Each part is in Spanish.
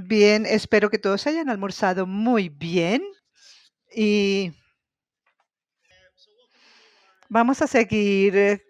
Bien, espero que todos hayan almorzado muy bien y vamos a seguir eh,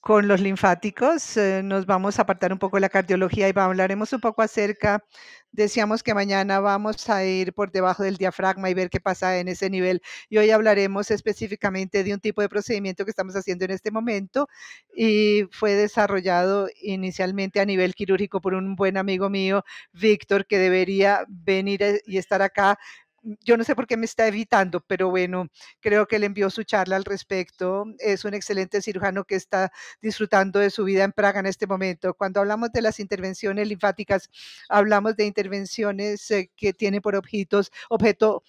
con los linfáticos. Eh, nos vamos a apartar un poco de la cardiología y hablaremos un poco acerca. Decíamos que mañana vamos a ir por debajo del diafragma y ver qué pasa en ese nivel. Y hoy hablaremos específicamente de un tipo de procedimiento que estamos haciendo en este momento y fue desarrollado inicialmente a nivel quirúrgico por un buen amigo mío, Víctor, que debería venir eh, y estar acá yo no sé por qué me está evitando, pero bueno, creo que le envió su charla al respecto. Es un excelente cirujano que está disfrutando de su vida en Praga en este momento. Cuando hablamos de las intervenciones linfáticas, hablamos de intervenciones eh, que tienen por objetos, objeto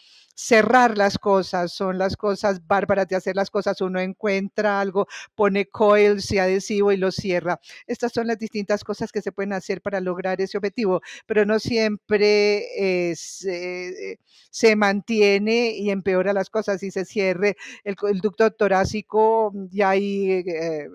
cerrar las cosas, son las cosas bárbaras de hacer las cosas. Uno encuentra algo, pone coils y adhesivo y lo cierra. Estas son las distintas cosas que se pueden hacer para lograr ese objetivo, pero no siempre eh, se, mantiene y empeora las cosas y se cierre el, ducto torácico y hay... Eh,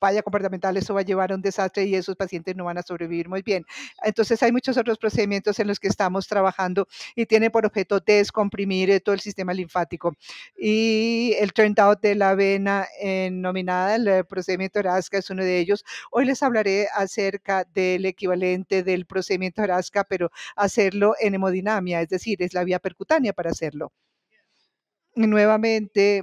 vaya comportamental, eso va a llevar a un desastre y esos pacientes no van a sobrevivir muy bien. Entonces hay muchos otros procedimientos en los que estamos trabajando y tiene por objeto descomprimir eh, todo el sistema linfático. Y el out de la vena eh, nominada, el procedimiento Erasca es uno de ellos. Hoy les hablaré acerca del equivalente del procedimiento Erasca, pero hacerlo en hemodinamia, es decir, es la vía percutánea para hacerlo. nuevamente,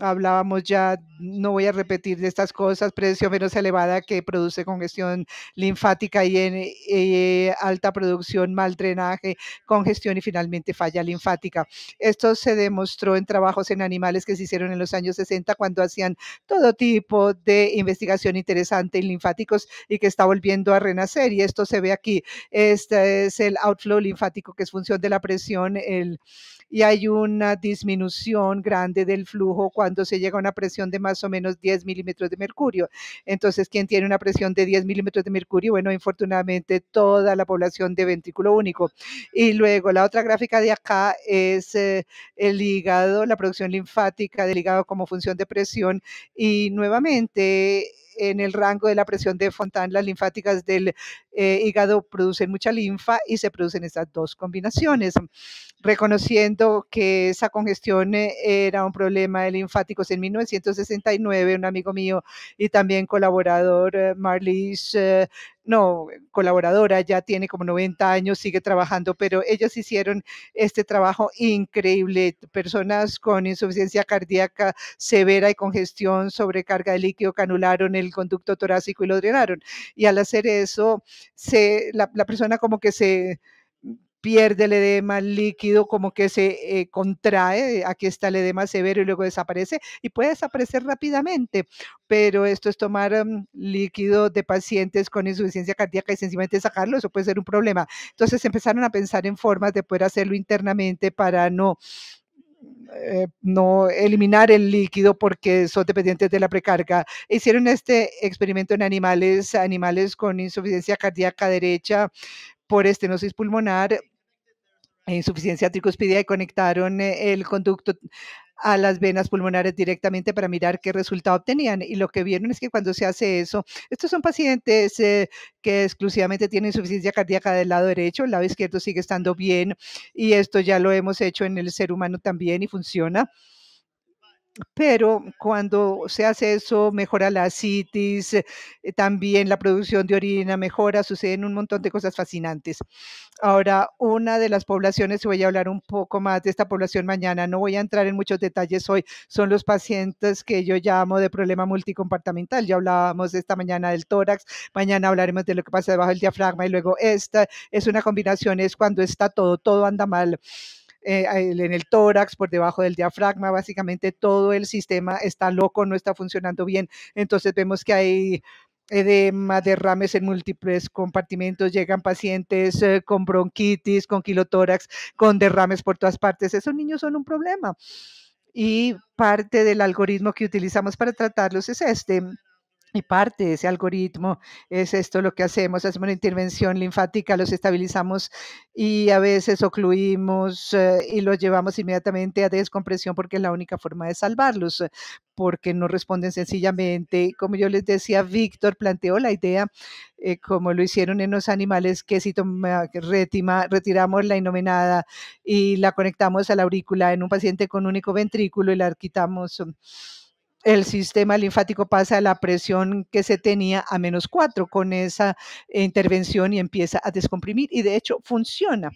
hablábamos ya, no voy a repetir de estas cosas, presión menos elevada que produce congestión linfática y en, eh, alta producción, mal drenaje, congestión y finalmente falla linfática. Esto se demostró en trabajos en animales que se hicieron en los años 60 cuando hacían todo tipo de investigación interesante en linfáticos y que está volviendo a renacer. Y esto se ve aquí. Este es el outflow linfático que es función de la presión el, y hay una disminución grande del flujo cuando se llega a una presión de más o menos 10 milímetros de mercurio. Entonces, quien tiene una presión de 10 milímetros de mercurio, bueno, infortunadamente toda la población de ventrículo único. Y luego la otra gráfica de acá es eh, el hígado, la producción linfática del hígado como función de presión. Y nuevamente, en el rango de la presión de Fontán, las linfáticas del eh, hígado producen mucha linfa y se producen estas dos combinaciones. Reconociendo que esa congestión eh, era un problema de linfáticos en 1969, un amigo mío y también colaborador, eh, Marlis no, colaboradora, ya tiene como 90 años, sigue trabajando, pero ellas hicieron este trabajo increíble. Personas con insuficiencia cardíaca severa y congestión, sobrecarga de líquido, canularon el conducto torácico y lo drenaron. Y al hacer eso, se, la persona como que se pierde el edema líquido, como que se eh, contrae, aquí está el edema severo y luego desaparece y puede desaparecer rápidamente, pero esto es tomar mm, líquido de pacientes con insuficiencia cardíaca y sencillamente sacarlo, eso puede ser un problema. Entonces empezaron a pensar en formas de poder hacerlo internamente para no eh, no eliminar el líquido porque son dependientes de la precarga. Hicieron este experimento en animales, animales con insuficiencia cardíaca derecha por estenosis pulmonar insuficiencia tricuspidea y conectaron eh, el conducto a las venas pulmonares directamente para mirar qué resultado obtenían. Y lo que vieron es que cuando se hace eso, estos son pacientes eh, que exclusivamente tienen insuficiencia cardíaca del lado derecho, el lado izquierdo sigue estando bien y esto ya lo hemos hecho en el ser humano también y funciona pero cuando se hace eso, mejora la citis, eh, eh, también la producción de orina mejora, suceden un montón de cosas fascinantes. Ahora, una de las poblaciones, voy a hablar un poco más de esta población mañana, no voy a entrar en muchos detalles hoy, son los pacientes que yo llamo de problema multicompartamental. Ya hablábamos esta mañana del tórax, mañana hablaremos de lo que pasa debajo del diafragma y luego esta es una combinación, es cuando está todo, todo anda mal eh, en el tórax, por debajo del diafragma, básicamente todo el sistema está loco, no está funcionando bien. Entonces vemos que hay edema, derrames en múltiples compartimentos, llegan pacientes eh, con bronquitis, con quilotórax, con derrames por todas partes. Esos niños son un problema. Y parte del algoritmo que utilizamos para tratarlos es este. Y parte de ese algoritmo es esto lo que hacemos, hacemos una intervención linfática, los estabilizamos y a veces ocluimos eh, y los llevamos inmediatamente a descompresión porque es la única forma de salvarlos, eh, porque no responden sencillamente. Como yo les decía, Víctor planteó la idea, eh, como lo hicieron en los animales, que si toma, retima, retiramos la inomenada y la conectamos a la aurícula en un paciente con único ventrículo y la quitamos mm, el sistema linfático pasa a la presión que se tenía a menos 4 con esa eh, intervención y empieza a descomprimir y de hecho funciona.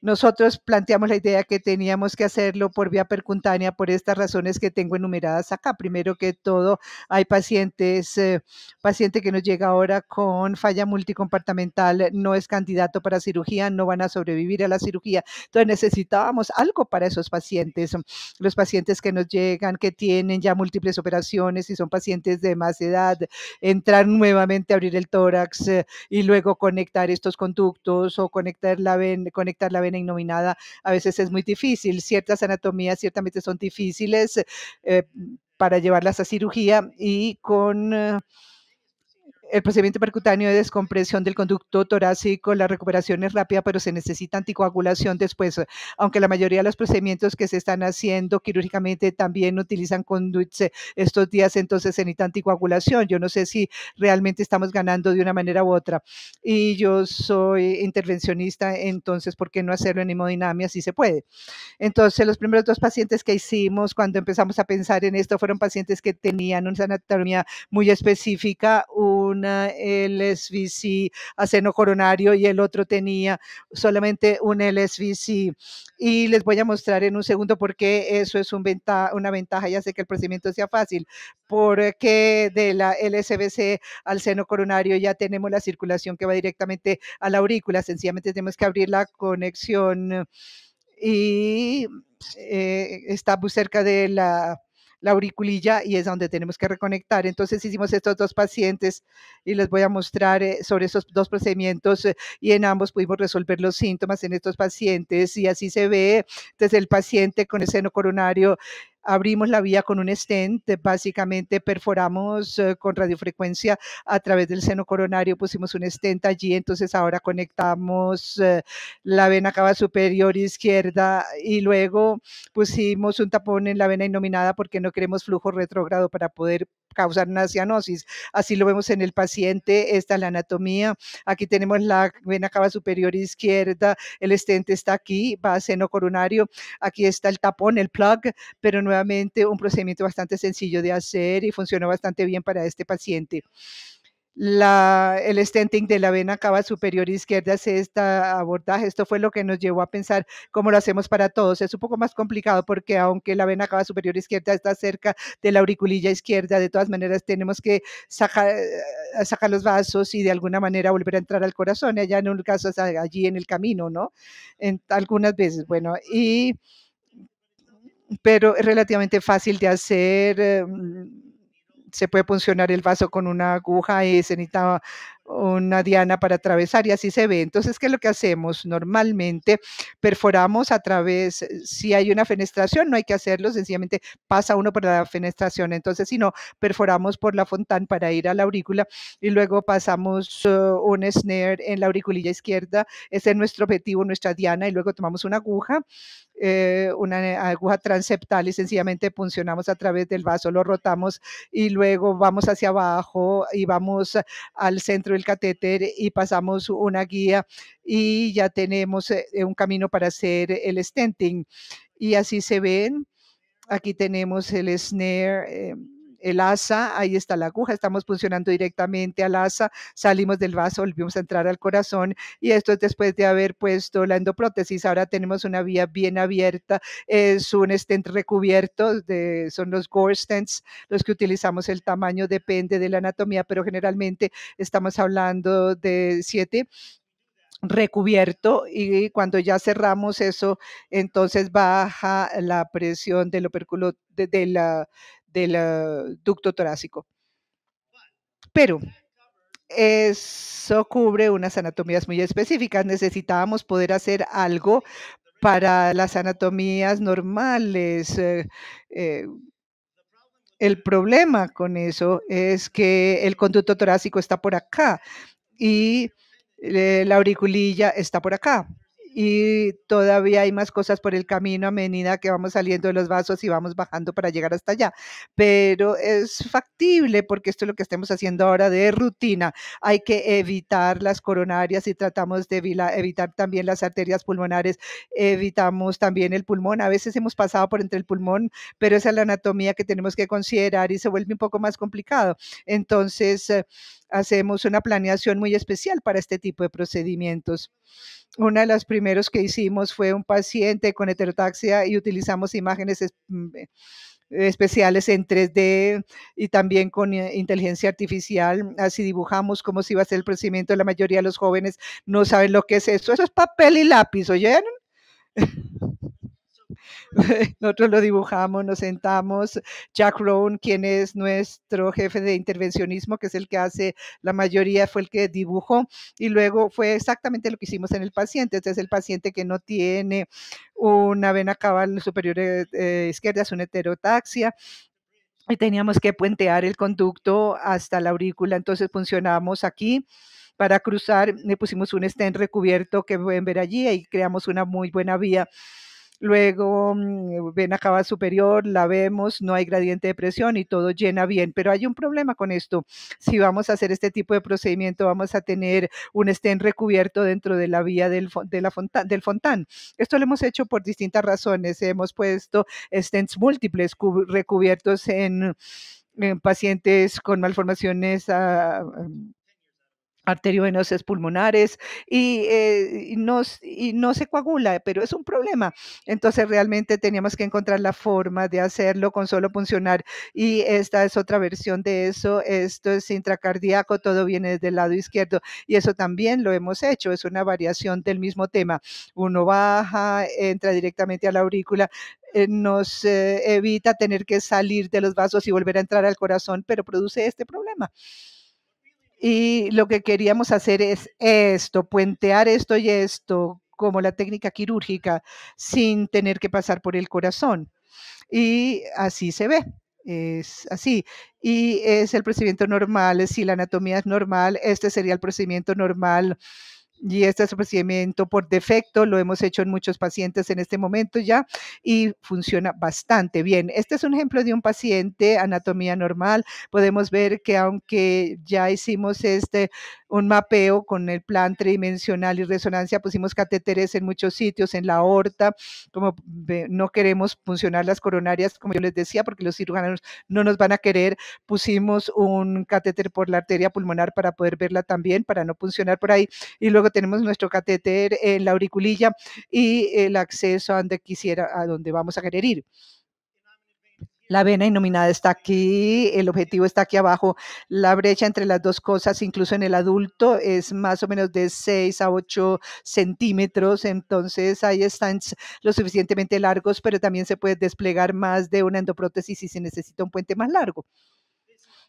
Nosotros planteamos la idea que teníamos que hacerlo por vía percutánea por estas razones que tengo enumeradas acá. Primero que todo, hay pacientes, eh, paciente que nos llega ahora con falla multicompartamental, no es candidato para cirugía, no van a sobrevivir a la cirugía. Entonces necesitábamos algo para esos pacientes. Los pacientes que nos llegan, que tienen ya múltiples operaciones y son pacientes de más edad, entrar nuevamente a abrir el tórax eh, y luego conectar estos conductos o conectar la ven, conectar la a veces es muy difícil. Ciertas anatomías ciertamente son difíciles eh, para llevarlas a cirugía y con... Eh, el procedimiento percutáneo de descompresión del conducto torácico, la recuperación es rápida, pero se necesita anticoagulación después, aunque la mayoría de los procedimientos que se están haciendo quirúrgicamente también utilizan conduits estos días, entonces se necesita anticoagulación. Yo no sé si realmente estamos ganando de una manera u otra. Y yo soy intervencionista, entonces, ¿por qué no hacerlo en hemodinamia si se puede? Entonces, los primeros dos pacientes que hicimos cuando empezamos a pensar en esto fueron pacientes que tenían una anatomía muy específica, un una LSVC a seno coronario y el otro tenía solamente un LSVC. Y les voy a mostrar en un segundo por qué eso es una ventaja. Ya sé que el procedimiento sea fácil, porque de la LSVC al seno coronario ya tenemos la circulación que va directamente a la aurícula. Sencillamente tenemos que abrir la conexión y eh, está muy cerca de la la auriculilla y es donde tenemos que reconectar. Entonces hicimos estos dos pacientes y les voy a mostrar eh, sobre esos dos procedimientos eh, y en ambos pudimos resolver los síntomas en estos pacientes y así se ve desde el paciente con el seno coronario abrimos la vía con un stent, básicamente perforamos eh, con radiofrecuencia a través del seno coronario, pusimos un stent allí, entonces ahora conectamos eh, la vena cava superior izquierda y luego pusimos un tapón en la vena innominada porque no queremos flujo retrógrado para poder causar una cianosis. Así lo vemos en el paciente, esta es la anatomía. Aquí tenemos la vena cava superior izquierda, el stent está aquí, va a seno coronario, aquí está el tapón, el plug, pero nuevamente un procedimiento bastante sencillo de hacer y funcionó bastante bien para este paciente. el stenting de la vena cava superior izquierda es este abordaje. Esto fue lo que nos llevó a pensar cómo lo hacemos para todos. Es un poco más complicado porque aunque la vena cava superior izquierda está cerca de la auriculilla izquierda, de todas maneras tenemos que sacar, eh, sacar los vasos y de alguna manera volver a entrar al corazón, allá en un caso allí en el camino, ¿no? En, algunas veces, bueno, y pero es relativamente fácil de hacer. Eh, mm, se puede funcionar el vaso con una aguja y se necesita una diana para atravesar y así se ve. Entonces, ¿qué es lo que hacemos? Normalmente perforamos a través, eh, si hay una fenestración, no hay que hacerlo, sencillamente pasa uno por la fenestración. Entonces, si no, perforamos por la fontán para ir a la aurícula y luego pasamos eh, un snare en la auriculilla izquierda. Ese es nuestro objetivo, nuestra diana, y luego tomamos una aguja eh, una eh, aguja transeptal y sencillamente funcionamos a través del vaso, lo rotamos y luego vamos hacia abajo y vamos al centro del catéter y pasamos una guía y ya tenemos eh, un camino para hacer el stenting. Y así se ven. Aquí tenemos el snare el asa, ahí está la aguja, estamos funcionando directamente al asa, salimos del vaso, volvimos a entrar al corazón y esto es después de haber puesto la endoprótesis. Ahora tenemos una vía bien abierta, es un stent recubierto, son los gore stents los que utilizamos, el tamaño depende de la anatomía, pero generalmente estamos hablando de 7 recubierto y cuando ya cerramos eso, entonces baja la presión del opérculo de la, del eh, ducto torácico. Pero eso cubre unas anatomías muy específicas. Necesitábamos poder hacer algo para las anatomías normales. Eh, eh, el problema con eso es que el conducto torácico está por acá y la auriculilla está por acá y todavía hay más cosas por el camino a medida que vamos saliendo de los vasos y vamos bajando para llegar hasta allá. Pero es factible porque esto es lo que estamos haciendo ahora de rutina. Hay que evitar las coronarias y tratamos de evitar también las arterias pulmonares, evitamos también el pulmón. A veces hemos pasado por entre el pulmón, pero esa es la anatomía que tenemos que considerar y se vuelve un poco más complicado. Entonces, eh, hacemos una planeación muy especial para este tipo de procedimientos. Una de las primeros que hicimos fue un paciente con heterotaxia y utilizamos imágenes mm, eh, especiales en 3D y también con eh, inteligencia artificial. Así dibujamos cómo se iba a hacer el procedimiento. La mayoría de los jóvenes no saben lo que es eso. Eso es papel y lápiz, ¿oyeron? Nosotros lo dibujamos, nos sentamos. Jack Rohn, quien es nuestro jefe de intervencionismo, que es el que hace la mayoría, fue el que dibujó. Y luego fue exactamente lo que hicimos en el paciente. Este es el paciente que no tiene una vena cabal superior eh, eh, izquierda es una heterotaxia y teníamos que puentear el conducto hasta la aurícula. Entonces funcionamos aquí para cruzar, le pusimos un estén recubierto que pueden ver allí y creamos una muy buena vía Luego mm, eh, ven acá cava superior, la vemos, no hay gradiente de presión y todo llena bien. Pero hay un problema con esto. Si vamos a hacer este tipo de procedimiento, vamos a tener un stent recubierto dentro de la vía del, de la del fontán. Esto lo hemos hecho por distintas razones. Hemos puesto stents múltiples recubiertos en, pacientes con malformaciones. Ah, mm, arteriovenosas pulmonares eh, y, no, se coagula, pero es un problema. Entonces realmente teníamos que encontrar la forma de hacerlo con solo funcionar. Y esta es otra versión de eso. Esto es intracardíaco, todo viene del lado izquierdo y eso también lo hemos hecho. Es una variación del mismo tema. Uno baja, entra directamente a la aurícula, eh, nos evita tener que salir de los vasos y volver a entrar al corazón, pero produce este problema. Y lo que queríamos hacer es esto, puentear esto y esto, como la técnica quirúrgica, sin tener que pasar por el corazón. Y así se ve es así. Y es el procedimiento normal, si la anatomía es normal, este sería el procedimiento normal y este es procedimiento por defecto, lo hemos hecho en muchos pacientes en este momento ya y funciona bastante bien. Este es un ejemplo de un paciente, anatomía normal. Podemos ver que aunque ya hicimos este un mapeo con el plan tridimensional y resonancia, pusimos catéteres en muchos sitios, en la aorta, como no queremos funcionar las coronarias, como yo les decía, porque los cirujanos no nos van a querer, pusimos un catéter por la arteria pulmonar para poder verla también, para no funcionar por ahí, y luego tenemos nuestro catéter en la auriculilla y el acceso a donde quisiera, a donde vamos a querer ir. La vena innominada está aquí, el objetivo está aquí abajo. La brecha entre las dos cosas, incluso en el adulto, es más o menos de 6 a 8 centímetros. Entonces ahí están lo suficientemente largos, pero también se puede desplegar más de una endoprótesis si se necesita un puente más largo.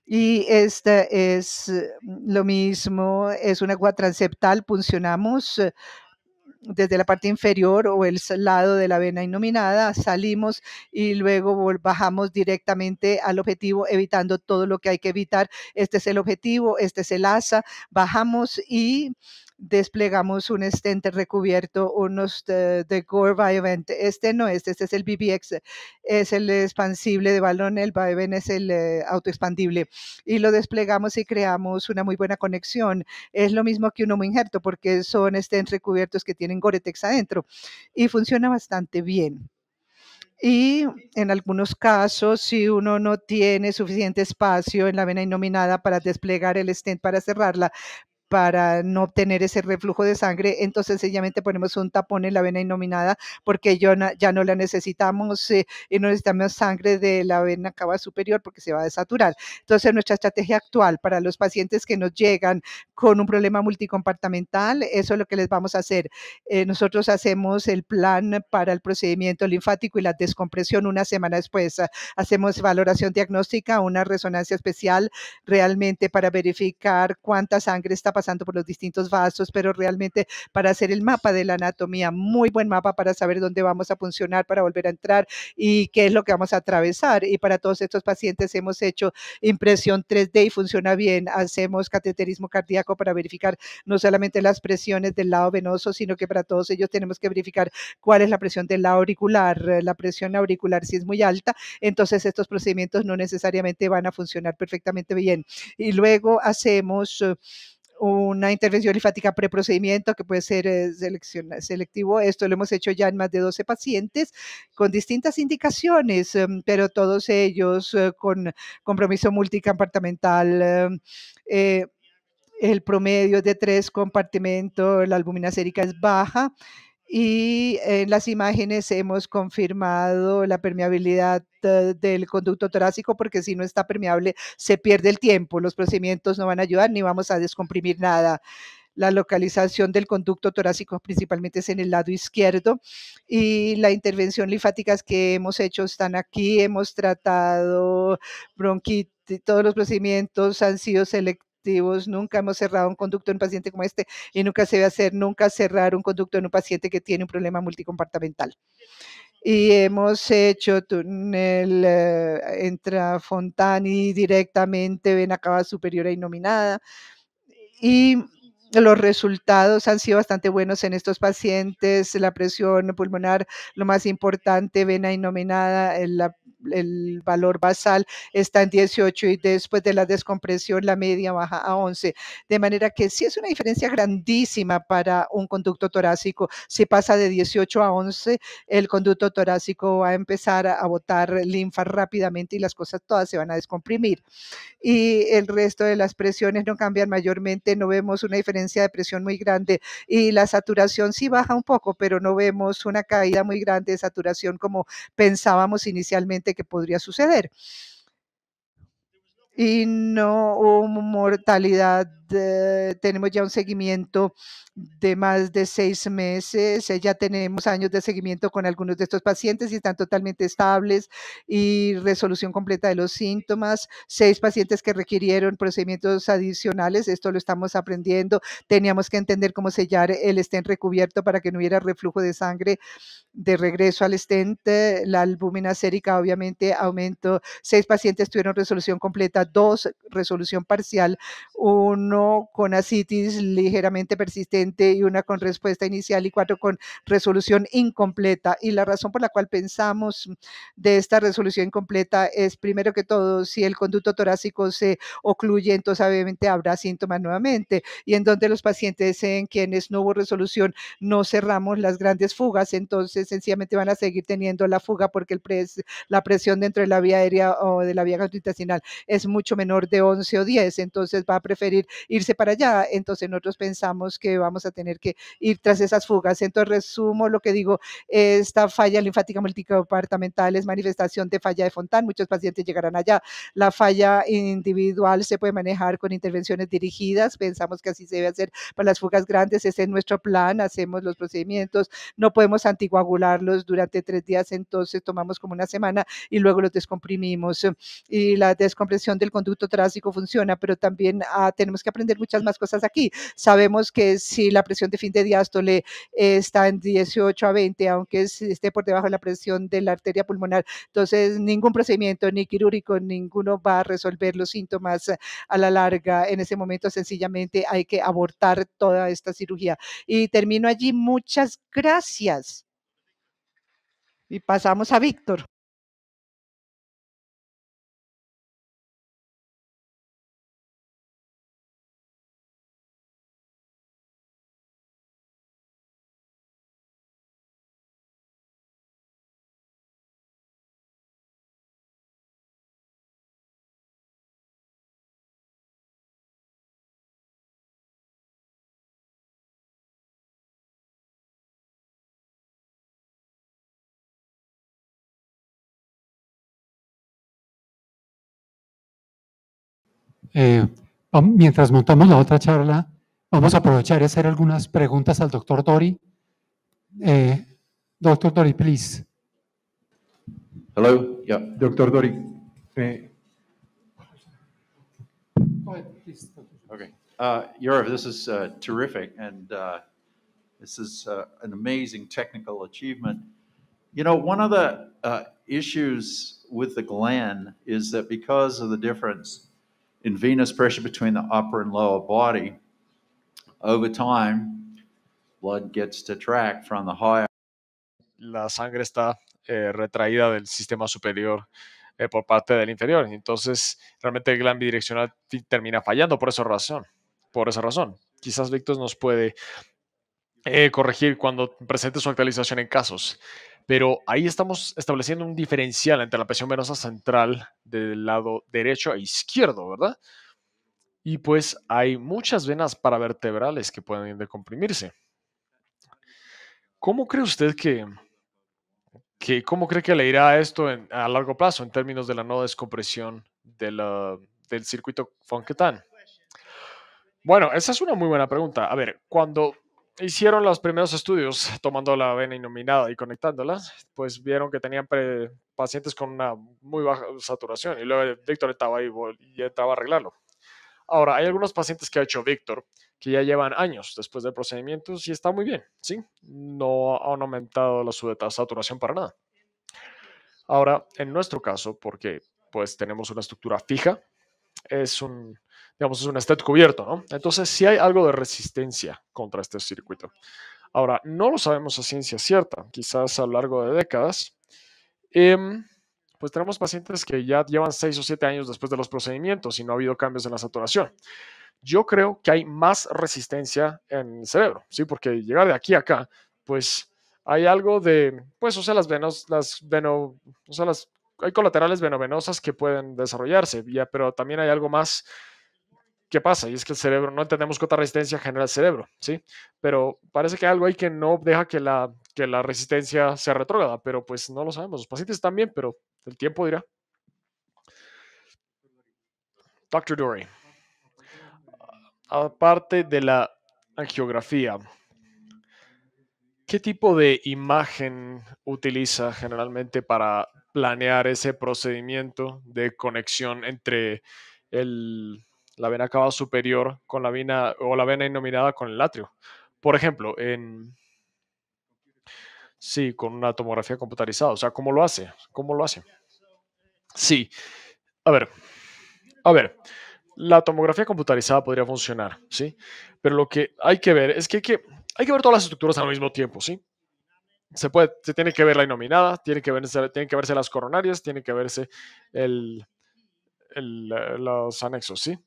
Y esta es mm, lo mismo, es una agua transeptal, funcionamos desde la parte inferior o el lado de la vena innominada, salimos y luego bajamos directamente al objetivo, evitando todo lo que hay que evitar. Este es el objetivo, este es el asa, bajamos y desplegamos un estente recubierto, unos eh, de, Gore Biovent. Este no es, este es el BBX, es el expansible de balón, el Biovent es el eh, autoexpandible. Y lo desplegamos y creamos una muy buena conexión. Es lo mismo que uno muy injerto, porque son estentes recubiertos que tienen Goretex adentro. Y funciona bastante bien y en algunos casos, si uno no tiene suficiente espacio en la vena innominada para desplegar el stent para cerrarla, para no obtener ese reflujo de sangre, entonces sencillamente ponemos un tapón en la vena innominada porque yo ya no la necesitamos eh, y no necesitamos sangre de la vena cava superior porque se va a desaturar. Entonces nuestra estrategia actual para los pacientes que nos llegan con un problema multicompartamental, eso es lo que les vamos a hacer. Eh, nosotros hacemos el plan para el procedimiento linfático y la descompresión una semana después. Ah, hacemos valoración diagnóstica, una resonancia especial realmente para verificar cuánta sangre está pasando por los distintos vasos, pero realmente para hacer el mapa de la anatomía, muy buen mapa para saber dónde vamos a funcionar, para volver a entrar y qué es lo que vamos a atravesar. Y para todos estos pacientes hemos hecho impresión 3D y funciona bien. Hacemos cateterismo cardíaco para verificar no solamente las presiones del lado venoso, sino que para todos ellos tenemos que verificar cuál es la presión del lado auricular. La presión auricular si es muy alta, entonces estos procedimientos no necesariamente van a funcionar perfectamente bien. Y luego hacemos... Eh, una intervención linfática preprocedimiento que puede ser eh, selectivo. Esto lo hemos hecho ya en más de 12 pacientes con distintas indicaciones, em, pero todos ellos eh, con compromiso multicompartamental. Em, eh, el promedio es de tres compartimentos, la albumina sérica es baja y en eh, las imágenes hemos confirmado la permeabilidad eh, del conducto torácico porque si no está permeable se pierde el tiempo, los procedimientos no van a ayudar ni vamos a descomprimir nada la localización del conducto torácico principalmente es en el lado izquierdo y la intervención linfática que hemos hecho están aquí, hemos tratado bronquitis, todos los procedimientos han sido selectivos nunca hemos cerrado un conducto en un paciente como este y nunca se debe hacer, nunca cerrar un conducto en un paciente que tiene un problema multicompartamental. Y hemos hecho túnel eh, entra y directamente, ven acaba superior e innominada Y los resultados han sido bastante buenos en estos pacientes. La presión pulmonar, lo más importante, vena innominada, eh, la el valor basal está en 18 y después de la descompresión la media baja a 11. De manera que sí es una diferencia grandísima para un conducto torácico. Si pasa de 18 a 11, el conducto torácico va a empezar a botar linfa rápidamente y las cosas todas se van a descomprimir. Y el resto de las presiones no cambian mayormente, no vemos una diferencia de presión muy grande y la saturación sí baja un poco, pero no vemos una caída muy grande de saturación como pensábamos inicialmente que podría suceder. Y no hubo mortalidad tenemos ya un seguimiento de más de seis meses, eh, ya tenemos años de seguimiento con algunos de estos pacientes y están totalmente estables y resolución completa de los síntomas, seis pacientes que requirieron procedimientos adicionales, esto lo estamos aprendiendo, teníamos que entender cómo sellar el estén recubierto para que no hubiera reflujo de sangre de regreso al estén, la albúmina sérica obviamente aumentó, seis pacientes tuvieron resolución completa, dos resolución parcial, uno con asitis ligeramente persistente y una con respuesta inicial y cuatro con resolución incompleta. Y la razón por la cual pensamos de esta resolución incompleta es, primero que todo, si el conducto torácico se ocluye, entonces obviamente habrá síntomas nuevamente. Y en donde los pacientes en quienes no hubo resolución, no cerramos las grandes fugas, entonces sencillamente van a seguir teniendo la fuga porque el la presión dentro de la vía aérea o de la vía gastrointestinal es mucho menor de 11 o 10, entonces va a preferir irse para allá. Entonces nosotros pensamos que vamos a tener que ir tras esas fugas. Entonces resumo lo que digo, esta falla linfática multidepartamental es manifestación de falla de Fontán, muchos pacientes llegarán allá. La falla individual se puede manejar con intervenciones dirigidas, pensamos que así se debe hacer para las fugas grandes, ese es nuestro plan, hacemos los procedimientos, no podemos anticoagularlos durante tres días, entonces tomamos como una semana y luego los descomprimimos. Y la descompresión del conducto trásico funciona, pero también ah, tenemos que aprender aprender muchas más cosas aquí. Sabemos que si la presión de fin de diástole eh, está en 18 a 20, aunque esté por debajo de la presión de la arteria pulmonar, entonces ningún procedimiento ni quirúrgico, ninguno va a resolver los síntomas a la larga. En ese momento sencillamente hay que abortar toda esta cirugía. Y termino allí. Muchas gracias. Y pasamos a Víctor. Eh, mientras montamos la otra charla, vamos a aprovechar y hacer algunas preguntas al Dr. Dory. Eh, doctor Dory, please. Hello, yeah. Doctor Dory. Okay. Uh, Yorif, this is uh, terrific, and uh, this is uh, an amazing technical achievement. You know, one of the uh, issues with the gland is that because of the difference in venous pressure between the upper and lower body, over time, blood gets to track from the higher. La sangre está eh, retraída del sistema superior eh, por parte del inferior. Entonces, realmente el glan bidireccional termina fallando por esa razón. Por esa razón. Quizás Víctor nos puede eh, corregir cuando presente su actualización en casos pero ahí estamos estableciendo un diferencial entre la presión venosa central del lado derecho a e izquierdo, ¿verdad? Y pues hay muchas venas paravertebrales que pueden decomprimirse. ¿Cómo cree usted que, que cómo cree que le irá esto a largo plazo en términos de la no descompresión del circuito Funketan? Bueno, esa es una muy buena pregunta. A ver, cuando hicieron los primeros estudios tomando la vena iluminada y conectándola, pues vieron que tenían pacientes con una muy baja saturación y luego Víctor estaba ahí y estaba a arreglarlo. Ahora, hay algunos pacientes que ha hecho Víctor que ya llevan años después de procedimientos y está muy bien, ¿sí? No han aumentado la saturación para nada. Ahora, en nuestro caso, porque pues tenemos una estructura fija, es un digamos, es un estet cubierto, ¿no? Entonces sí hay algo de resistencia contra este circuito. Ahora, no lo sabemos a ciencia cierta, quizás a lo largo de décadas. Em, pues tenemos pacientes que ya llevan seis o siete años después de los procedimientos y no ha habido cambios en la saturación. Yo creo que hay más resistencia en el cerebro, ¿sí? Porque llegar de aquí a acá, pues hay algo de, pues, o sea, las venas, las veno, o sea, las, hay colaterales venovenosas que pueden desarrollarse, pero también hay algo más ¿Qué pasa? Y es que el cerebro, no entendemos cuánta resistencia genera el cerebro, ¿sí? Pero parece que hay algo ahí que no deja que la, la resistencia sea retrógrada, pero pues no lo sabemos. Los pacientes están bien, pero el tiempo dirá. Dr. Dory, aparte de la angiografía, ¿qué tipo de imagen utiliza generalmente para planear ese procedimiento de conexión entre el la vena cava superior con la vena o la vena innominada con el atrio. Por ejemplo, en sí, con una tomografía computarizada, o sea, ¿cómo lo hace? ¿Cómo lo hace? Sí. A ver. A ver. La tomografía computarizada podría funcionar, ¿sí? Pero lo que hay que ver es que hay que, ver todas las estructuras al mismo tiempo, ¿sí? Se, puede, se tiene que ver la inominada, tiene que verse, que verse las coronarias, tiene que verse el, eh, los anexos, ¿sí?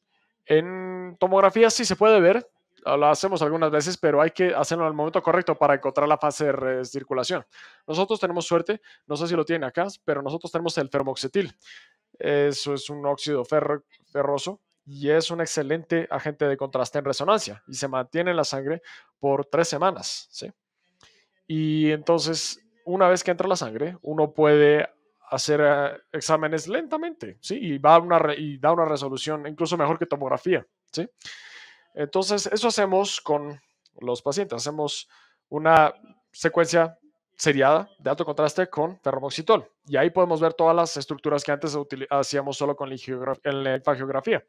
En tomografía sí se puede ver, ah, lo hacemos algunas veces, pero hay que hacerlo en el momento correcto para encontrar la fase de recirculación. Nosotros tenemos suerte, no sé si lo tienen acá, pero nosotros tenemos el fermoxetil. Eso es un óxido ferroso y es un excelente agente de contraste en resonancia y se mantiene en la sangre por tres semanas. ¿sí? Y entonces, una vez que entra la sangre, uno puede hacer eh, exámenes lentamente, ¿sí? Y, una da una resolución incluso mejor que tomografía, ¿sí? Entonces, eso hacemos con los pacientes. Hacemos una secuencia seriada de alto contraste con ferromoxitol. Y ahí podemos ver todas las estructuras que antes hacíamos solo con la infagiografía.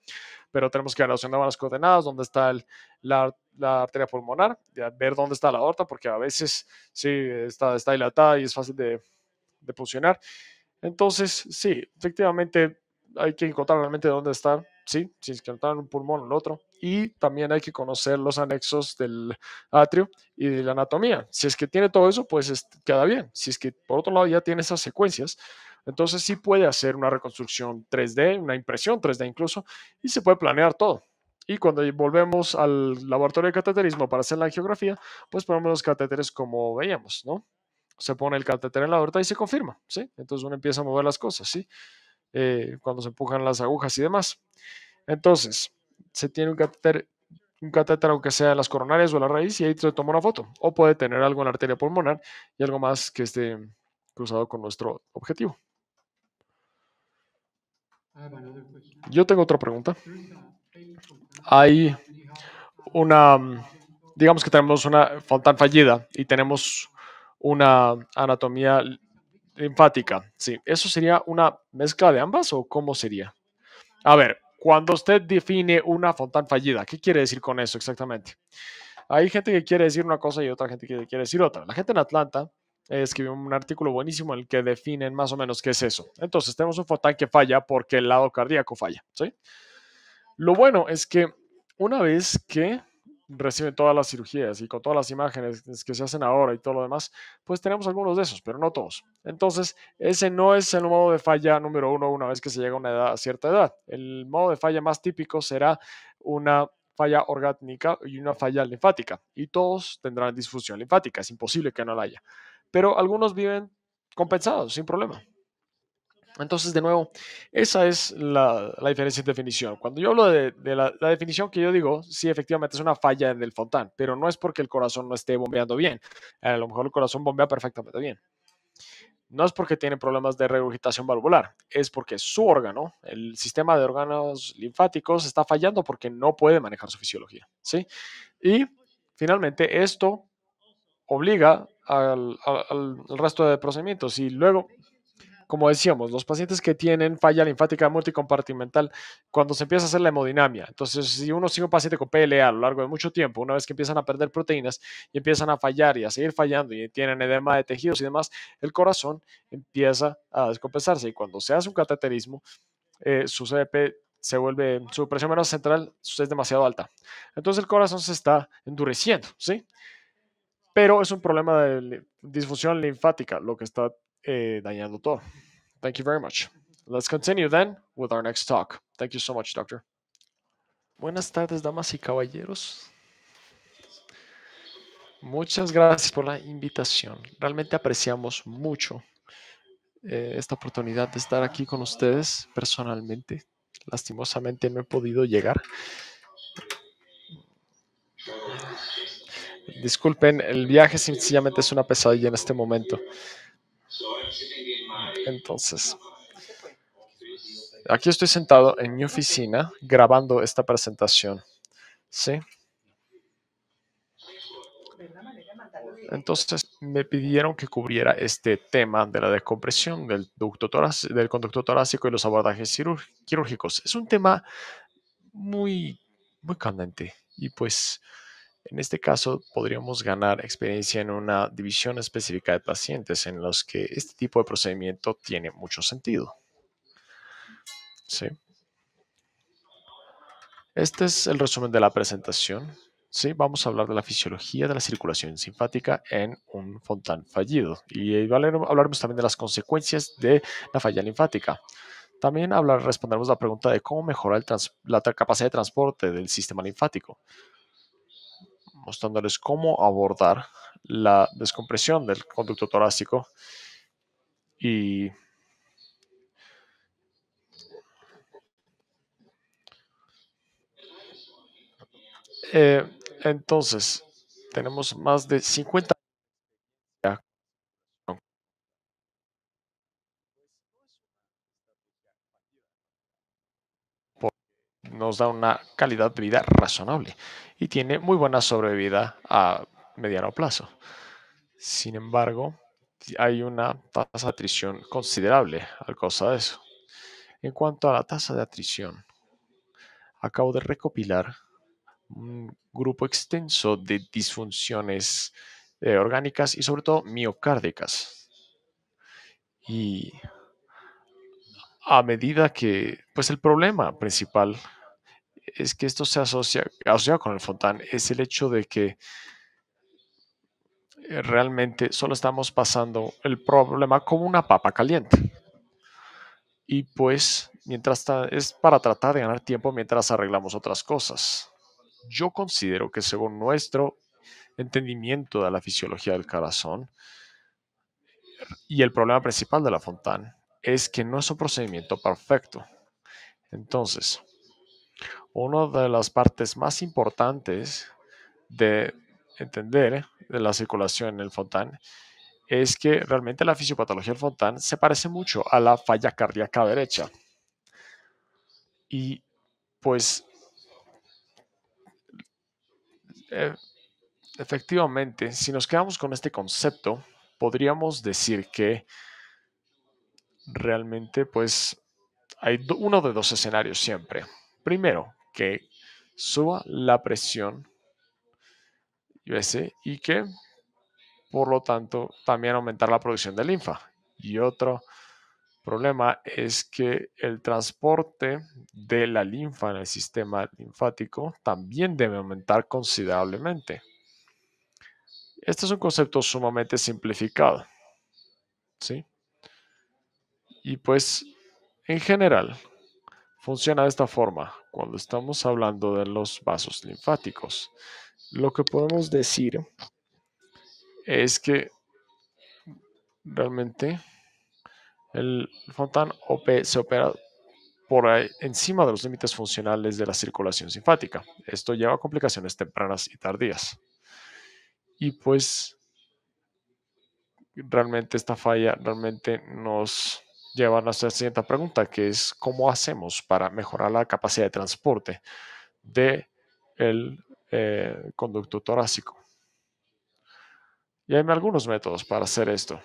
Pero tenemos que relacionar las coordenadas, dónde está la, arteria pulmonar, ver dónde está la aorta, porque a veces sí está, está dilatada y es fácil de, de funcionar. Entonces, sí, efectivamente hay que encontrar realmente dónde estar, sí, si en un pulmón o el otro. Y también hay que conocer los anexos del atrio y de la anatomía. Si es que tiene todo eso, pues queda bien. Si es que por otro lado ya tiene esas secuencias, entonces sí puede hacer una reconstrucción 3D, una impresión 3D incluso, y se puede planear todo. Y cuando volvemos al laboratorio de cateterismo para hacer la angiografía, pues ponemos los catéteres como veíamos, ¿no? se pone el catéter en la aorta y se confirma, ¿sí? Entonces uno empieza a mover las cosas, ¿sí? Eh, cuando se empujan las agujas y demás. Entonces, se tiene un catéter, un catéter aunque sea en las coronarias o en la raíz y ahí se toma una foto. O puede tener algo en la arteria pulmonar y algo más que esté cruzado con nuestro objetivo. Ah, Yo tengo otra pregunta. Hay una, digamos que tenemos una fontana fallida y tenemos una anatomía linfática. Sí, ¿eso sería una mezcla de ambas o cómo sería? A ver, cuando usted define una fontán fallida, ¿qué quiere decir con eso exactamente? Hay gente que quiere decir una cosa y otra gente que quiere decir otra. La gente en Atlanta escribió un artículo buenísimo en el que definen más o menos qué es eso. Entonces, tenemos un Fontan que falla porque el lado cardíaco falla, Lo bueno es que una vez que reciben todas las cirugías y con todas las imágenes que se hacen ahora y todo lo demás, pues tenemos algunos de esos, pero no todos. Entonces, ese no es el modo de falla número uno una vez que se llega a, una edad, a cierta edad. El modo de falla más típico será una falla orgánica y una falla linfática, y todos tendrán disfunción linfática, es imposible que no la haya. Pero algunos viven compensados, sin problema. Entonces, de nuevo, esa es la, diferencia de definición. Cuando yo hablo de, la, definición que yo digo, sí, efectivamente es una falla en el Fontán, pero no es porque el corazón no esté bombeando bien. A lo mejor el corazón bombea perfectamente bien. No es porque tiene problemas de regurgitación valvular, es porque su órgano, el sistema de órganos linfáticos, está fallando porque no puede manejar su fisiología. ¿sí? Y finalmente, esto obliga al, al resto de procedimientos. Y luego, como decíamos, los pacientes que tienen falla linfática multicompartimental, cuando se empieza a hacer la hemodinamia, entonces si uno sigue un paciente con PLA a lo largo de mucho tiempo, una vez que empiezan a perder proteínas y empiezan a fallar y a seguir fallando y tienen edema de tejidos y demás, el corazón empieza a descompensarse y cuando se hace un cateterismo, eh, su CDP se vuelve, su presión menos central es demasiado alta. Entonces el corazón se está endureciendo, ¿sí? Pero es un problema de disfunción linfática lo que está eh, dañando todo. Thank you very much. Let's continue then with our next talk. Thank you so much, doctor. Buenas tardes, damas y caballeros. Muchas gracias por la invitación. Realmente apreciamos mucho eh, esta oportunidad de estar aquí con ustedes personalmente. Lastimosamente no he podido llegar. Disculpen, el viaje sencillamente es una pesadilla en este momento. Entonces, aquí estoy sentado en mi oficina grabando esta presentación. ¿Sí? Entonces me pidieron que cubriera este tema de la descompresión del, conducto torácico y los abordajes quirúrgicos. Es un tema muy, muy candente y pues en este caso, podríamos ganar experiencia en una división específica de pacientes en los que este tipo de procedimiento tiene mucho sentido. ¿Sí? Este es el resumen de la presentación. ¿Sí? Vamos a hablar de la fisiología de la circulación linfática en un fontán fallido. Y hablaremos también de las consecuencias de la falla linfática. También hablar, responderemos la pregunta de cómo mejorar la capacidad de transporte del sistema linfático mostrándoles cómo abordar la descompresión del conducto torácico y eh, entonces tenemos más de 50 nos da una calidad de vida razonable y tiene muy buena sobrevida a mediano plazo. Sin embargo, hay una tasa de atrición considerable al causa de eso. En cuanto a la tasa de atrición, acabo de recopilar un grupo extenso de disfunciones eh, orgánicas y sobre todo miocárdicas. Y a medida que, pues el problema principal es que esto se asocia, con el Fontán, es el hecho de que eh, realmente solo estamos pasando el problema como una papa caliente. Y pues, mientras es para tratar de ganar tiempo mientras arreglamos otras cosas. Yo considero que según nuestro entendimiento de la fisiología del corazón y el problema principal de la Fontán es que no es un procedimiento perfecto. Entonces, una de las partes más importantes de entender de la circulación en el Fontán es que realmente la fisiopatología del Fontán se parece mucho a la falla cardíaca derecha. Y pues eh, efectivamente, si nos quedamos con este concepto, podríamos decir que realmente pues hay uno de dos escenarios siempre. Primero, que suba la presión y que, por lo tanto, también aumentar la producción de linfa. Y otro problema es que el transporte de la linfa en el sistema linfático también debe aumentar considerablemente. Este es un concepto sumamente simplificado. ¿sí? Y pues, en general, Funciona de esta forma cuando estamos hablando de los vasos linfáticos. Lo que podemos decir es que realmente el Fontan OP se opera por encima de los límites funcionales de la circulación linfática. Esto lleva a complicaciones tempranas y tardías. Y pues realmente esta falla realmente nos lleva a nuestra siguiente pregunta, que es cómo hacemos para mejorar la capacidad de transporte del de eh, conducto torácico. Y hay algunos métodos para hacer esto.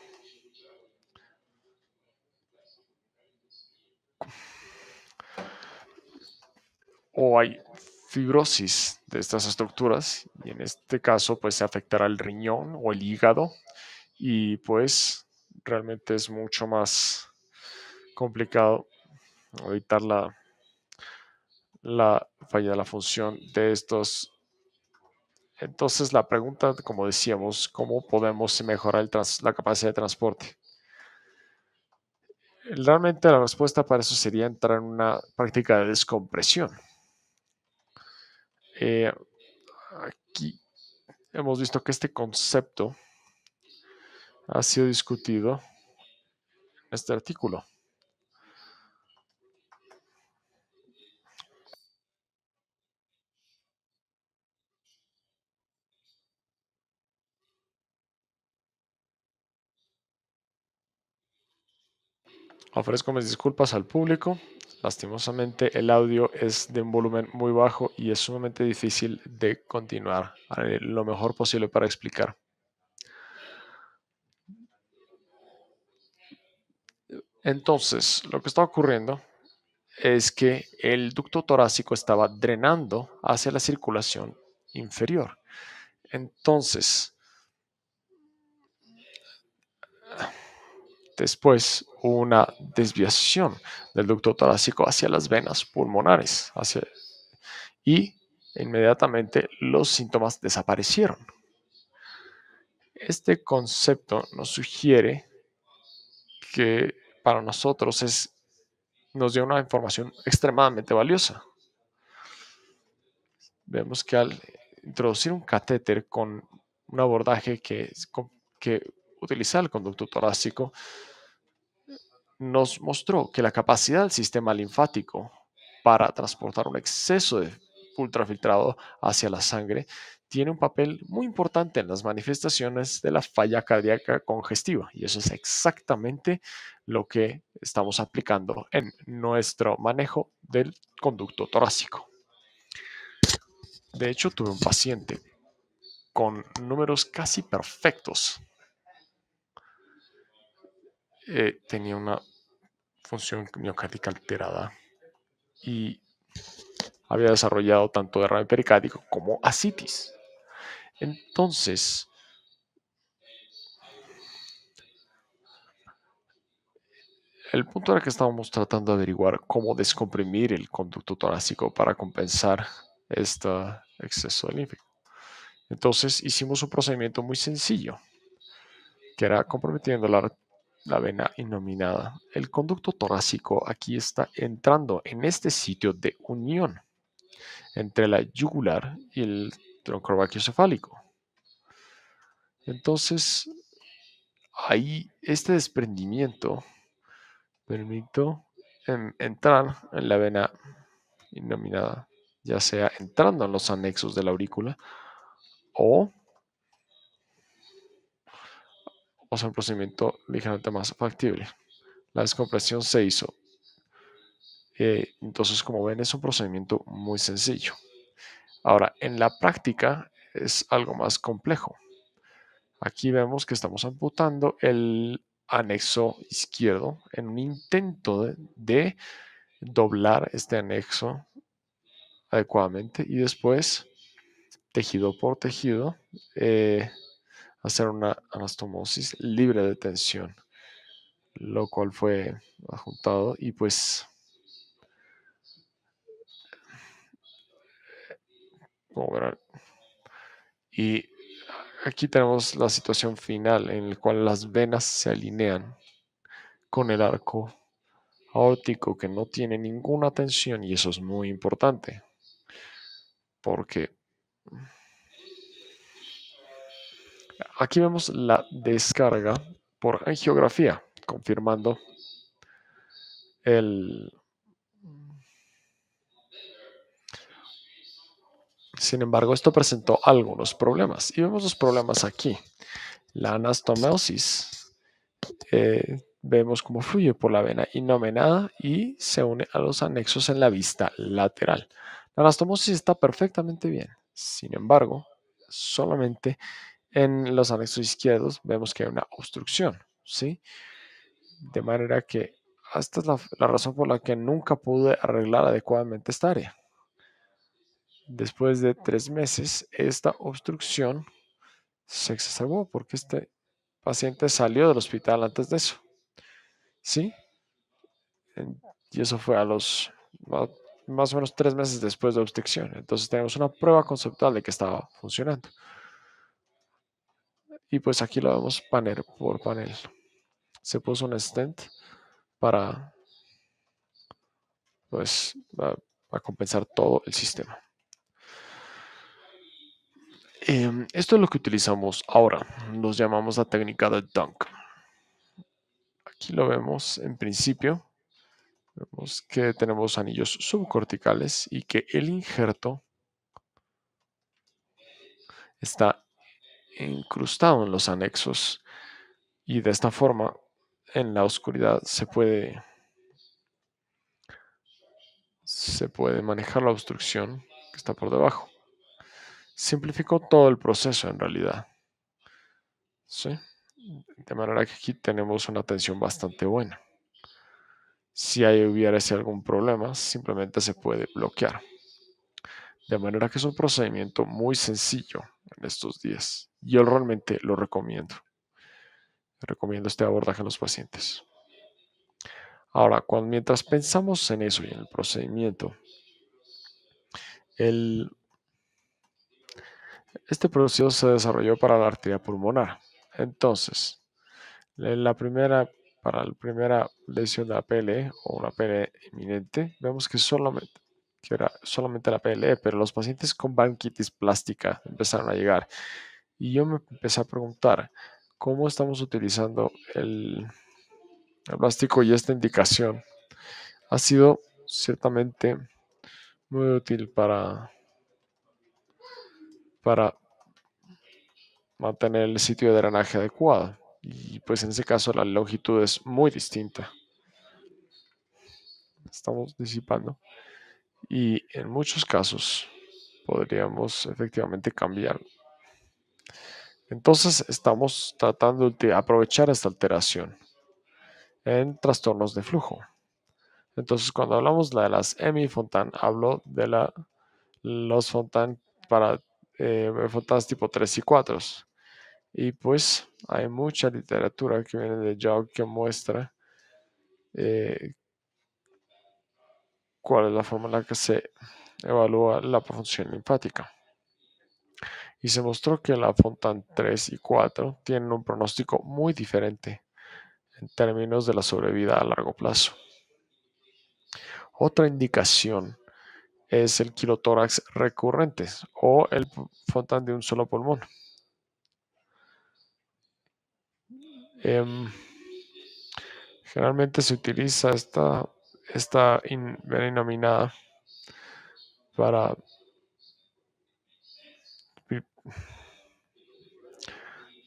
O hay fibrosis de estas estructuras y en este caso pues se afectará el riñón o el hígado y pues realmente es mucho más complicado evitar la, falla de la función de estos. Entonces, la pregunta, como decíamos, ¿cómo podemos mejorar la capacidad de transporte? Realmente la respuesta para eso sería entrar en una práctica de descompresión. Eh, aquí hemos visto que este concepto ha sido discutido en este artículo. Ofrezco mis disculpas al público. Lastimosamente el audio es de un volumen muy bajo y es sumamente difícil de continuar. lo mejor posible para explicar. Entonces, lo que está ocurriendo es que el ducto torácico estaba drenando hacia la circulación inferior. Entonces, Después, una desviación del ducto torácico hacia las venas pulmonares. y inmediatamente los síntomas desaparecieron. Este concepto nos sugiere que para nosotros es, nos dio una información extremadamente valiosa. Vemos que al introducir un catéter con un abordaje que, que utiliza el conducto torácico, nos mostró que la capacidad del sistema linfático para transportar un exceso de ultrafiltrado hacia la sangre tiene un papel muy importante en las manifestaciones de la falla cardíaca congestiva y eso es exactamente lo que estamos aplicando en nuestro manejo del conducto torácico. De hecho, tuve un paciente con números casi perfectos eh, tenía una función miocárdica alterada y había desarrollado tanto derrame pericárdico como asitis. Entonces, el punto era que estábamos tratando de averiguar cómo descomprimir el conducto torácico para compensar este exceso de líquido. Entonces hicimos un procedimiento muy sencillo, que era comprometiendo la la vena innominada. El conducto torácico aquí está entrando en este sitio de unión entre la yugular y el tronco Entonces, ahí este desprendimiento permite entrar en la vena innominada, ya sea entrando en los anexos de la aurícula o o sea, un procedimiento ligeramente más factible. La descompresión se hizo. Eh, entonces, como ven, es un procedimiento muy sencillo. Ahora, en la práctica es algo más complejo. Aquí vemos que estamos amputando el anexo izquierdo en un intento de, doblar este anexo adecuadamente y después, tejido por tejido, eh, hacer una anastomosis libre de tensión, lo cual fue adjuntado y pues y aquí tenemos la situación final en la cual las venas se alinean con el arco aórtico que no tiene ninguna tensión y eso es muy importante porque Aquí vemos la descarga por angiografía, confirmando el... Sin embargo, esto presentó algunos problemas. Y vemos los problemas aquí. La anastomosis eh, vemos cómo fluye por la vena innomenada y se une a los anexos en la vista lateral. La anastomosis está perfectamente bien. Sin embargo, solamente en los anexos izquierdos vemos que hay una obstrucción, ¿sí? De manera que esta es la, razón por la que nunca pude arreglar adecuadamente esta área. Después de tres meses, esta obstrucción se exacerbó porque este paciente salió del hospital antes de eso. ¿Sí? Y eso fue a los más o menos tres meses después de la obstrucción. Entonces tenemos una prueba conceptual de que estaba funcionando y pues aquí lo vemos panel por panel. Se puso un stent para pues para compensar todo el sistema. Em, esto es lo que utilizamos ahora. Nos llamamos la técnica de dunk. Aquí lo vemos en principio. Vemos que tenemos anillos subcorticales y que el injerto está incrustado en los anexos y de esta forma en la oscuridad se puede se puede manejar la obstrucción que está por debajo. Simplificó todo el proceso en realidad. De manera que aquí tenemos una tensión bastante buena. Si ahí hubiese algún problema, simplemente se puede bloquear. De manera que es un procedimiento muy sencillo en estos días. Yo realmente lo recomiendo. Recomiendo este abordaje a los pacientes. Ahora, mientras pensamos en eso y en el procedimiento, este proceso se desarrolló para la arteria pulmonar. Entonces, la primera, para la primera lesión de la PLE o una PLE inminente, vemos que solamente que era solamente la PLE, pero los pacientes con banquitis plástica empezaron a llegar y yo me empecé a preguntar, ¿cómo estamos utilizando el, plástico? Y esta indicación ha sido ciertamente muy útil para, para mantener el sitio de drenaje adecuado. Y pues en ese caso la longitud es muy distinta. Estamos disipando. Y en muchos casos podríamos efectivamente cambiarlo. Entonces estamos tratando de aprovechar esta alteración en trastornos de flujo. Entonces cuando hablamos de las Fontan hablo de la, los fontan para eh, tipo 3 y 4. Y pues hay mucha literatura que viene de Jog que muestra eh, cuál es la forma en la que se evalúa la función linfática y se mostró que la Fontan 3 y 4 tienen un pronóstico muy diferente en términos de la sobrevida a largo plazo. Otra indicación es el quilotórax recurrente o el Fontan de un solo pulmón. Em, generalmente se utiliza esta, esta para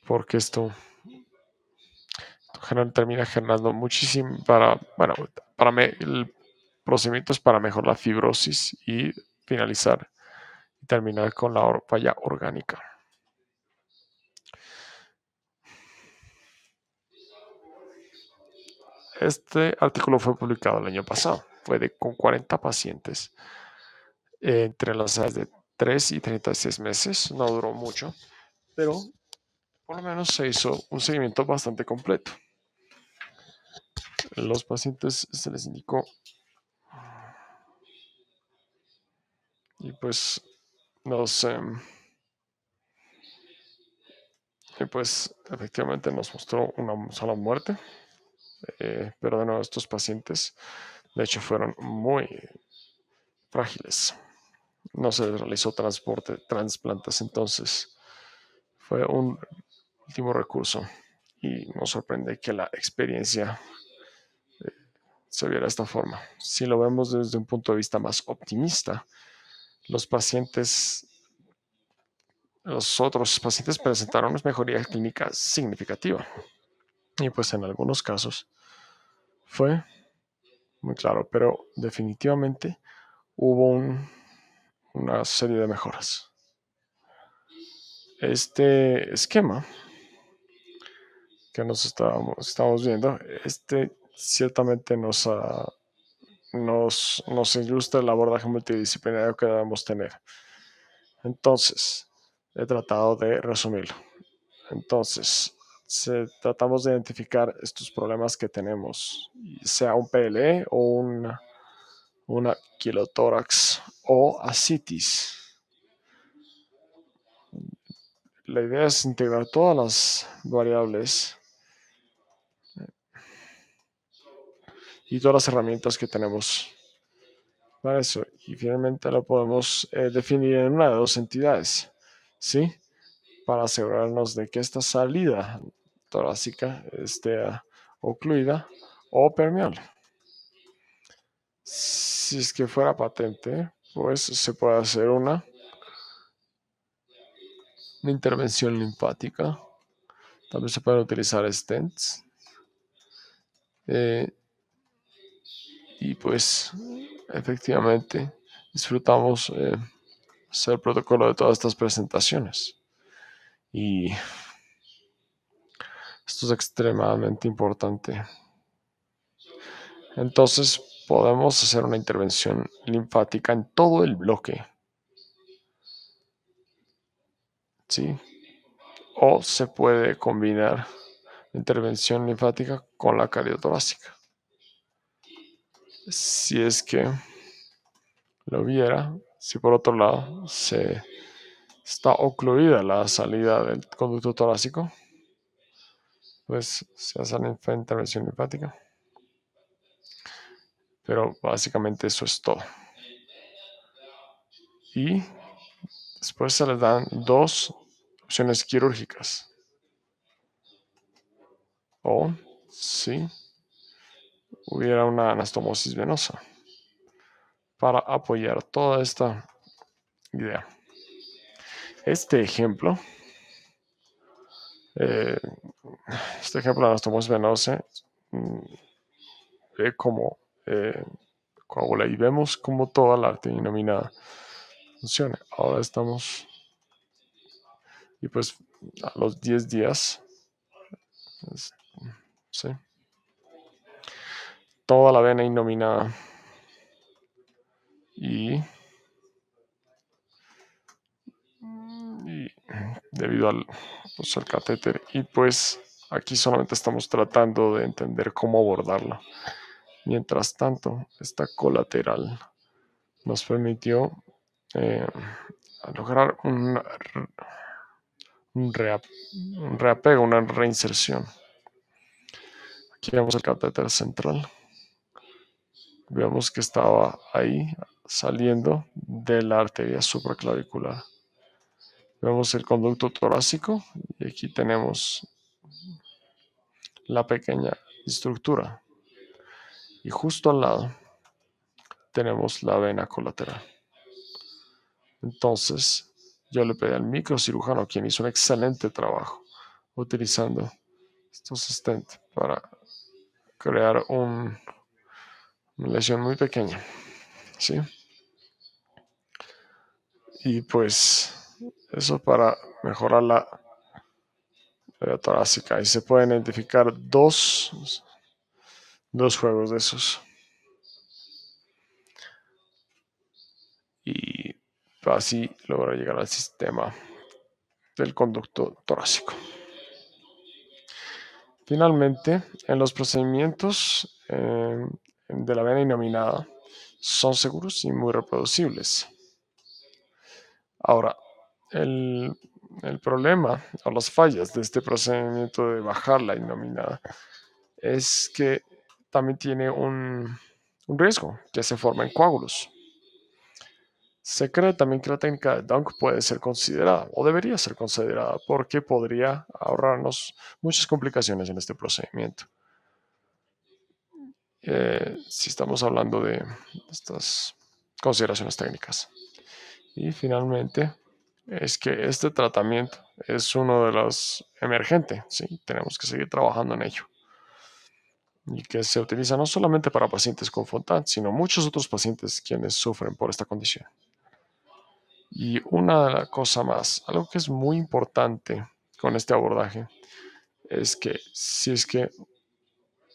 porque esto, termina generando muchísimo para, bueno, para mí el procedimiento es para mejorar la fibrosis y finalizar y terminar con la falla orgánica. Este artículo fue publicado el año pasado, fue de, con 40 pacientes eh, entre las áreas de 3 y 36 meses, no duró mucho, pero por lo menos se hizo un seguimiento bastante completo. Los pacientes se les indicó y pues nos em, pues efectivamente nos mostró una sola muerte eh, pero de nuevo estos pacientes de hecho fueron muy frágiles no se realizó transporte, trasplantes, entonces fue un último recurso y nos sorprende que la experiencia eh, se viera de esta forma. Si lo vemos desde un punto de vista más optimista, los pacientes, los otros pacientes presentaron una mejoría clínica significativa y pues en algunos casos fue muy claro, pero definitivamente hubo un una serie de mejoras. Este esquema que nos estábamos, estamos viendo, este ciertamente nos, nos, nos ilustra el abordaje multidisciplinario que debemos tener. Entonces, he tratado de resumirlo. Entonces, se, tratamos de identificar estos problemas que tenemos, sea un PLE o un una kilotórax o ascitis. La idea es integrar todas las variables eh, y todas las herramientas que tenemos para eso. Y finalmente lo podemos eh, definir en una de dos entidades, ¿sí? Para asegurarnos de que esta salida torácica esté ah, ocluida o permeable. Si es que fuera patente, pues se puede hacer una, intervención linfática. También se pueden utilizar stents. Eh, y pues efectivamente disfrutamos eh, hacer el protocolo de todas estas presentaciones. Y esto es extremadamente importante. Entonces, podemos hacer una intervención linfática en todo el bloque. ¿Sí? O se puede combinar la intervención linfática con la cardiotorácica. Si es que lo viera, si por otro lado se está ocluida la salida del conducto torácico, pues se hace la intervención linfática. Pero básicamente eso es todo. Y después se les dan dos opciones quirúrgicas. O si hubiera una anastomosis venosa para apoyar toda esta idea. Este ejemplo, eh, este ejemplo de anastomosis venosa, mm, ve como eh, coagula y vemos como toda la inominada funciona. Ahora estamos y pues a los 10 días, toda la vena innominada y, debido al, pues, catéter y pues aquí solamente estamos tratando de entender cómo abordarlo. Mientras tanto, esta colateral nos permitió eh, lograr un, un, reapego, una reinserción. Aquí vemos el catéter central. Vemos que estaba ahí saliendo de la arteria supraclavicular. Vemos el conducto torácico y aquí tenemos la pequeña estructura y justo al lado tenemos la vena colateral. Entonces, yo le pedí al microcirujano, quien hizo un excelente trabajo, utilizando estos stents para crear un, una lesión muy pequeña. ¿Sí? Y pues eso para mejorar la torácica. Y se pueden identificar dos dos juegos de esos. Y así logra llegar al sistema del conducto torácico. Finalmente, en los procedimientos eh, de la vena innominada son seguros y muy reproducibles. Ahora, el, el problema o las fallas de este procedimiento de bajar la innominada es que también tiene un, riesgo, que se forma en coágulos. Se cree también que la técnica de Dunk puede ser considerada o debería ser considerada porque podría ahorrarnos muchas complicaciones en este procedimiento. Eh, si estamos hablando de estas consideraciones técnicas. Y finalmente, es que este tratamiento es uno de los emergentes, ¿sí? tenemos que seguir trabajando en ello y que se utiliza no solamente para pacientes con FONTAN, sino muchos otros pacientes quienes sufren por esta condición. Y una cosa más, algo que es muy importante con este abordaje, es que si es que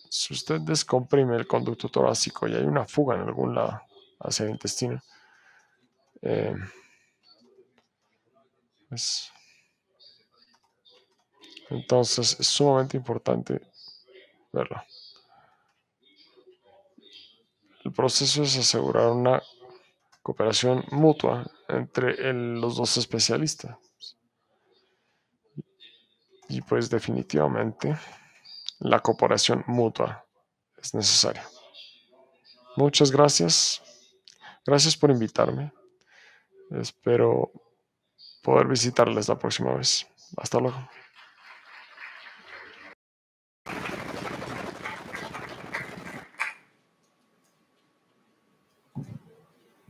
si usted descomprime el conducto torácico y hay una fuga en algún lado hacia el intestino, eh, pues, entonces es sumamente importante verlo. El proceso es asegurar una cooperación mutua entre los dos especialistas. Y pues definitivamente la cooperación mutua es necesaria. Muchas gracias. Gracias por invitarme. Espero poder visitarles la próxima vez. Hasta luego.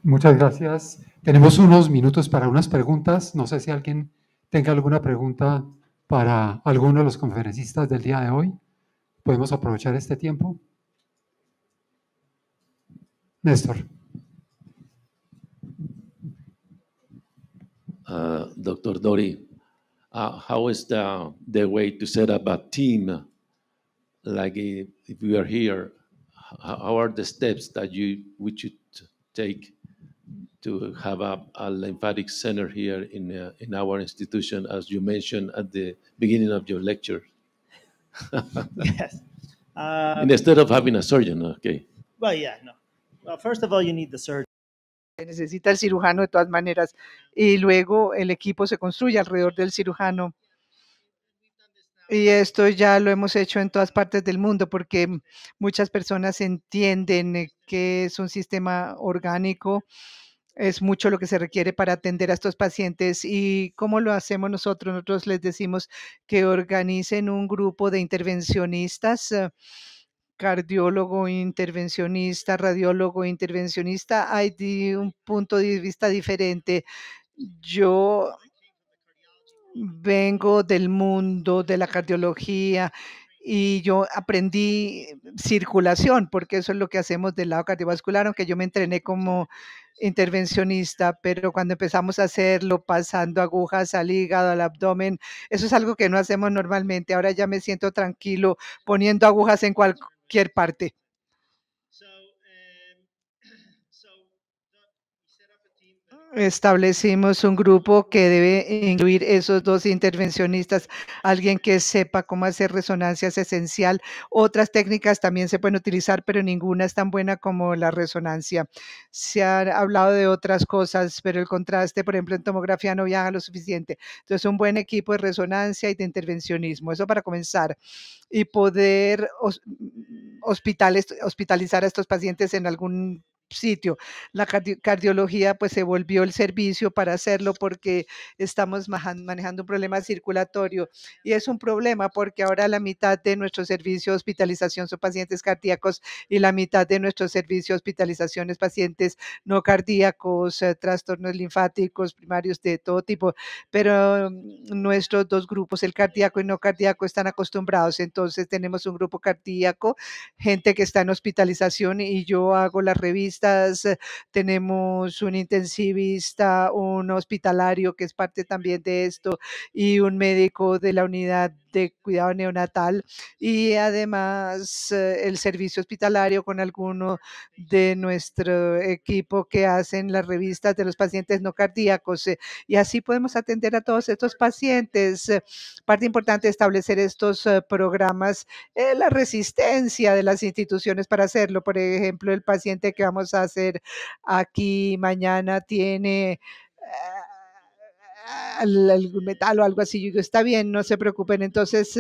Muchas gracias. Tenemos unos minutos para unas preguntas. No sé si alguien tenga alguna pregunta para alguno de los conferencistas del día de hoy. Podemos aprovechar este tiempo. Néstor. Uh, doctor Dori, uh, how is the, the way to set up a team? Like if, if we are here, how are the steps that you we take to have a, a lymphatic center here in, uh, in our institution, as you mentioned at the beginning of your lecture. yes. Instead of having a surgeon, okay. Well, yeah, no. Well, first of all, you need the surgeon. Necesita el cirujano de todas maneras y luego el equipo se construye alrededor del cirujano. Y esto ya lo hemos hecho en todas partes del mundo porque mm, muchas personas entienden eh, que es un sistema orgánico, es mucho lo que se requiere para atender a estos pacientes. ¿Y cómo lo hacemos nosotros? Nosotros les decimos que organicen un grupo de intervencionistas eh, cardiólogo intervencionista, radiólogo intervencionista, hay un punto de vista diferente. Yo vengo del mundo de la cardiología y yo aprendí circulación, porque eso es lo que hacemos del lado cardiovascular, aunque yo me entrené como intervencionista, pero cuando empezamos a hacerlo, pasando agujas al hígado, al abdomen, eso es algo que no hacemos normalmente. Ahora ya me siento tranquilo poniendo agujas en cualquier parte. establecimos un grupo que debe incluir esos dos intervencionistas, alguien que sepa cómo hacer resonancia es esencial. Otras técnicas también se pueden utilizar, pero ninguna es tan buena como la resonancia. Se ha hablado de otras cosas, pero el contraste, por ejemplo, en tomografía no viaja lo suficiente. Entonces, un buen equipo de resonancia y de intervencionismo, eso para comenzar. Y poder mm, hospitales, hospitalizar a estos pacientes en algún sitio. La cardiología pues se volvió el servicio para hacerlo porque estamos manejando un problema circulatorio y es un problema porque ahora la mitad de nuestro servicio de hospitalización son pacientes cardíacos y la mitad de nuestro servicio de hospitalización es pacientes no cardíacos, eh, trastornos linfáticos primarios de todo tipo, pero mm, nuestros dos grupos, el cardíaco y no cardíaco, están acostumbrados. Entonces tenemos un grupo cardíaco, gente que está en hospitalización y yo hago la revista eh, tenemos un intensivista, un hospitalario que es parte también de esto y un médico de la unidad de cuidado neonatal y además eh, el servicio hospitalario con alguno de nuestro equipo que hacen las revistas de los pacientes no cardíacos. Eh, y así podemos atender a todos estos pacientes. Parte importante establecer estos programas, eh, la resistencia de las instituciones para hacerlo. Por ejemplo, el paciente que vamos a hacer aquí mañana tiene el ah, metal o algo así. Yo digo, está bien, no se preocupen. Entonces,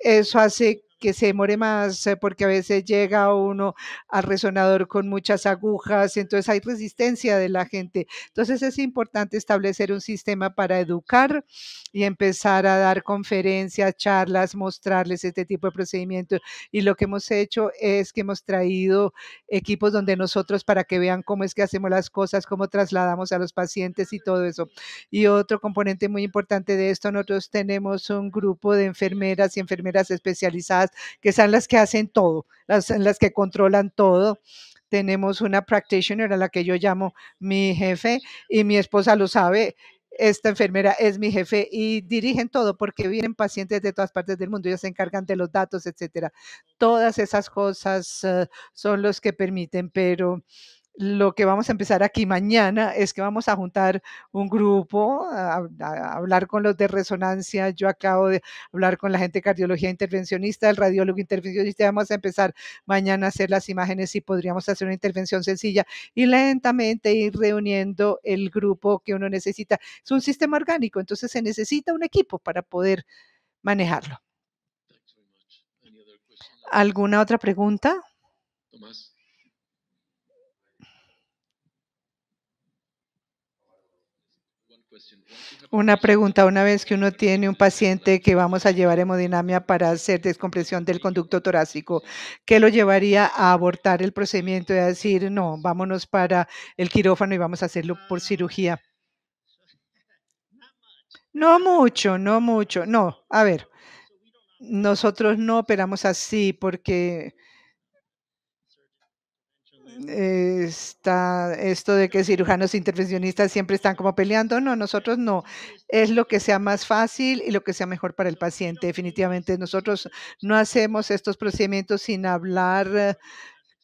eso hace que se demore más, eh, porque a veces llega uno al resonador con muchas agujas, entonces hay resistencia de la gente. Entonces es importante establecer un sistema para educar y empezar a dar conferencias, charlas, mostrarles este tipo de procedimientos. Y lo que hemos hecho es que hemos traído equipos donde nosotros para que vean cómo es que hacemos las cosas, cómo trasladamos a los pacientes y todo eso. Y otro componente muy importante de esto, nosotros tenemos un grupo de enfermeras y enfermeras especializadas que son las que hacen todo, las, que controlan todo. Tenemos una practitioner a la que yo llamo mi jefe y mi esposa lo sabe, esta enfermera es mi jefe y dirigen todo porque vienen pacientes de todas partes del mundo, ellos se encargan de los datos, etcétera. Todas esas cosas eh, son los que permiten, pero lo que vamos a empezar aquí mañana es que vamos a juntar un grupo, a, hablar con los de resonancia. Yo acabo de hablar con la gente de cardiología intervencionista, el radiólogo intervencionista. Vamos a empezar mañana a hacer las imágenes y podríamos hacer una intervención sencilla y lentamente ir reuniendo el grupo que uno necesita. Es un sistema orgánico, entonces se necesita un equipo para poder manejarlo. ¿Alguna otra pregunta? Una pregunta, una vez que uno tiene un paciente que vamos a llevar hemodinamia para hacer descompresión del conducto torácico, ¿qué lo llevaría a abortar el procedimiento y a decir, no, vámonos para el quirófano y vamos a hacerlo por cirugía? No mucho, no mucho, no, a ver, nosotros no operamos así porque está esto de que cirujanos intervencionistas siempre están como peleando. No, nosotros no. Es lo que sea más fácil y lo que sea mejor para el paciente. Definitivamente nosotros no hacemos estos procedimientos sin hablar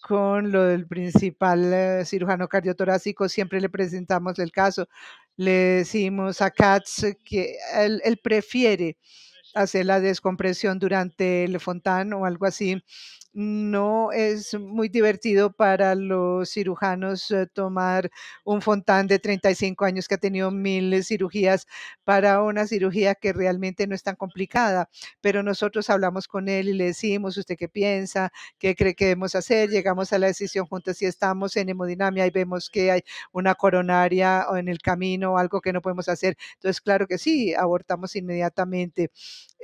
con lo del principal eh, cirujano cardiotorácico, siempre le presentamos el caso. Le decimos a Katz que él, prefiere hacer la descompresión durante el fontán o algo así no es muy divertido para los cirujanos eh, tomar un Fontán de 35 años que ha tenido mil cirugías para una cirugía que realmente no es tan complicada. Pero nosotros hablamos con él y le decimos, ¿usted qué piensa? ¿Qué cree que debemos hacer? Llegamos a la decisión juntos. Si estamos en hemodinamia y vemos que hay una coronaria en el camino, o algo que no podemos hacer. Entonces, claro que sí, abortamos inmediatamente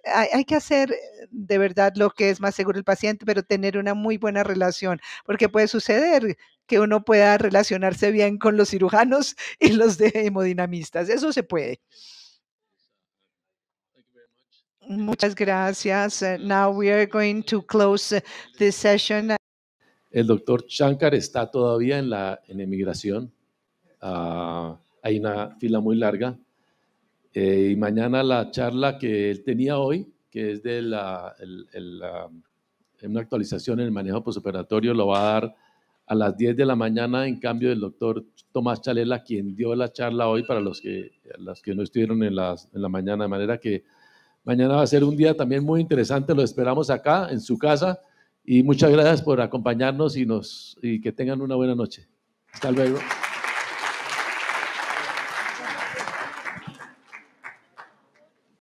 hay, que hacer eh, de verdad lo que es más seguro el paciente, pero tener una muy buena relación, porque puede suceder que uno pueda relacionarse bien con los cirujanos y los hemodinamistas. Eso se puede. Muchas gracias. Eh, now we are going to close eh, this session. El doctor Shankar está todavía en la en emigración. Ah, hay una fila muy larga. Eh, y mañana la charla que él tenía hoy, que es de la, una actualización en el manejo posoperatorio, lo va a dar a las 10 de la mañana, en cambio del doctor Tomás Chalela, quien dio la charla hoy para los que, que no estuvieron en, en la mañana, de manera que mañana va a ser un día también muy interesante, lo esperamos acá, en su casa, y muchas gracias por acompañarnos y, nos, y que tengan una buena noche. Hasta luego.